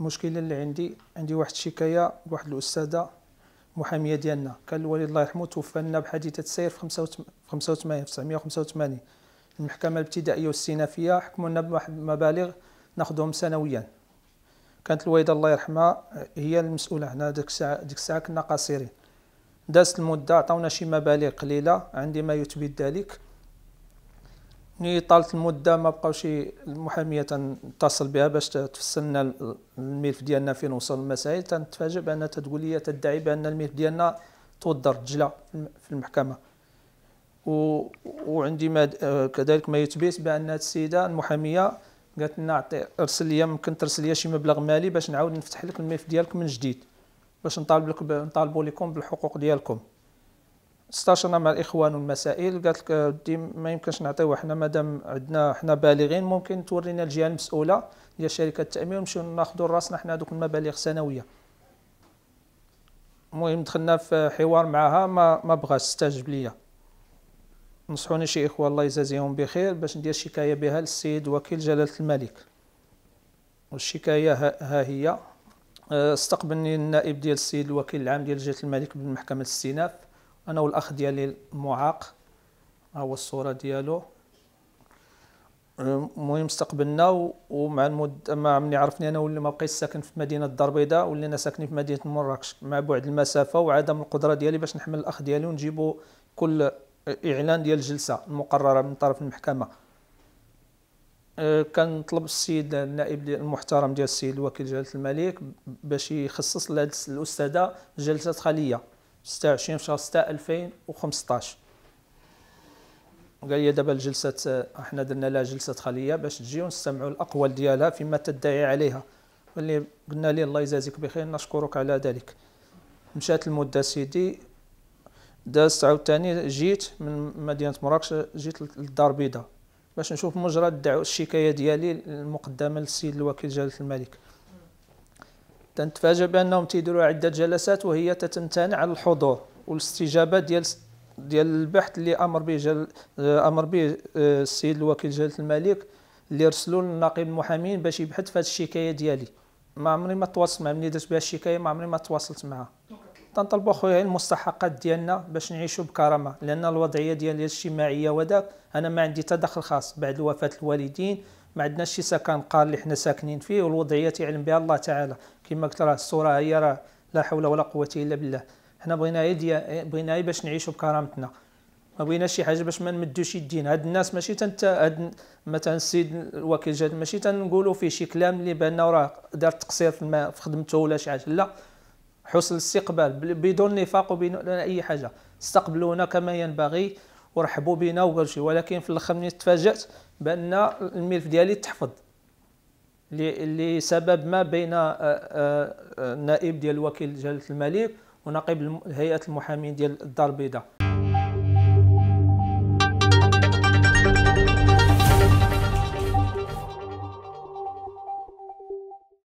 المشكله اللي عندي عندي واحد الشكايه لواحد الاستاذه محاميه ديالنا كان الوالد الله يرحمه توفى لنا بحادثه سير في 85 985 المحكمه الابتدائيه والاستئنافيه حكموا لنا بواحد المبالغ ناخذهم سنويا كانت الوالده الله يرحمها هي المسؤوله هنا ديك الساعه ديك الساعه كنا قاصرين دازت المده عطاونا شي مبالغ قليله عندي ما يثبت ذلك ني طالت المده ما بقاوش المحاميه تتصل بها باش تفسر لنا الملف ديالنا فين وصل المسائل تنتفاجئ بان تقول لي تدعي بان الملف ديالنا تودر تجلى في المحكمه و... وعندي ما آه، كذلك ما يثبت بان السيده المحاميه قالت لنا ارسل لي ممكن ترسل لي شي مبلغ مالي باش نعاود نفتح لك الملف ديالك من جديد باش نطالب لك ب... نطالبوا لكم بالحقوق ديالكم استشرنا مع الاخوان المسائل قالت لك آه، ديم ما يمكنش نعطيو حنا مادام عندنا حنا بالغين ممكن تورينا الجهه المسؤوله ديال شركه التامين ونمشيو ناخذوا راسنا حنا دوك المبالغ سنويه المهم دخلنا في حوار معها ما ما بغاش تستجب ليا نصحوني شي اخوه الله يجازيهم بخير باش ندير شكايه بها للسيد وكيل جلاله الملك والشكايه ها, ها هي آه، استقبلني النائب ديال السيد الوكيل العام ديال جلاله الملك بالمحكمه الاستئناف انا والاخ ديالي المعاق ها هو الصوره ديالو المهم استقبلنا ومع المد مع مني عرفني انا واللي ما بقيت ساكن في مدينه الدار البيضاء ولينا ساكنين في مدينه مراكش مع بعد المسافه وعدم القدره ديالي باش نحمل الاخ ديالي ونجيبو كل اعلان ديال الجلسه المقرره من طرف المحكمه أه، كنطلب السيد النائب المحترم ديال السيد وكيل جلاله الملك باش يخصص لهاد الاستاذه جلسه خليه 26 شهر 6 2015 وقال لي دابا الجلسه احنا درنا لها جلسه خليه باش تجيو نستمعوا الاقوال ديالها فيما تدعي عليها واللي قلنا لي الله يجازيك بخير نشكرك على ذلك مشات المده سيدي دازت عاوتاني جيت من مدينه مراكش جيت للدار البيضاء باش نشوف مجرى الشكايه ديالي المقدمه للسيد الوكيل جلاله الملك تنتفاجئ بأنهم تيديروا عدة جلسات وهي تتمتنع عن الحضور والاستجابة ديال ديال البحث اللي امر به جل... آه، امر به آه، السيد الوكيل جلاله الملك اللي رسلوا للنقيب المحامين باش يبحث في هذه الشكايه ديالي ما عمري ما تواصلت معاه ملي درت بها الشكايه ما عمري ما تواصلت معاه تنطلبوا خويا المستحقات ديالنا باش نعيشوا بكرامه لان الوضعيه ديالي الاجتماعيه وداك انا ما عندي تدخل خاص بعد وفاه الوالدين ما عندناش شي سكن قال اللي حنا ساكنين فيه والوضعيه تعلم بها الله تعالى كما قلت راه الصوره هي راه لا حول ولا قوه الا بالله حنا بغينا هي بغينا باش نعيشوا بكرامتنا ما بغيناش شي حاجه باش ما نمدوش يدينا هاد الناس ماشي تنت هاد مثلا السيد الوكيل جاد ماشي تنقولوا فيه شي كلام اللي بانه راه دار تقصير في, في خدمته ولا شي حاجه لا حسن الاستقبال بدون نفاق وبدون اي حاجه استقبلونا كما ينبغي ورحبوا بنا وكل شيء ولكن في الاخر ملي تفاجات بان الملف ديالي تحفظ لسبب ما بين النائب آه، آه، آه، ديال الوكيل جلاله الملك ونقيب هيئه المحامين ديال الدار البيضاء